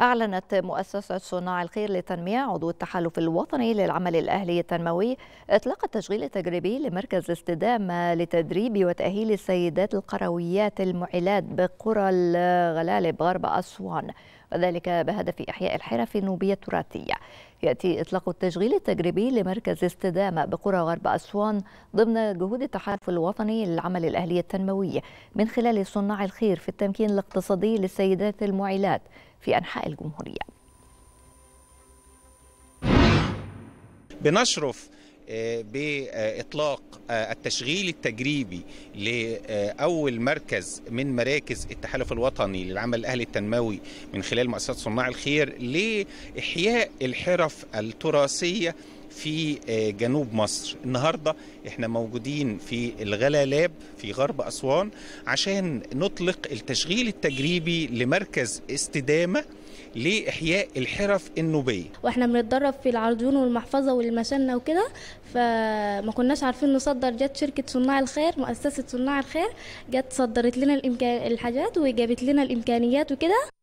أعلنت مؤسسة صناع الخير للتنمية عضو التحالف الوطني للعمل الأهلي التنموي إطلاق التشغيل التجريبي لمركز استدامة لتدريب وتأهيل السيدات القرويات المعلات بقرى الغلالب غرب أسوان وذلك بهدف إحياء الحرف النوبية التراثية يأتي إطلاق التشغيل التجريبي لمركز استدامة بقرى غرب أسوان ضمن جهود التحالف الوطني للعمل الأهلي التنموي من خلال صناع الخير في التمكين الاقتصادي للسيدات المعيلات في أنحاء الجمهورية بنشرف آه، باطلاق آه، التشغيل التجريبي لاول مركز من مراكز التحالف الوطني للعمل الاهلي التنموي من خلال مؤسسات صناع الخير لاحياء الحرف التراثيه في آه، جنوب مصر النهارده احنا موجودين في الغلالاب في غرب اسوان عشان نطلق التشغيل التجريبي لمركز استدامه لاحياء الحرف النوبيه واحنا بنتدرب في العرضون والمحفظه والمشنه وكده فما كناش عارفين نصدر جت شركه صناع الخير مؤسسه صناع الخير جت صدرت لنا الإمكان... الحاجات وجابت لنا الامكانيات وكده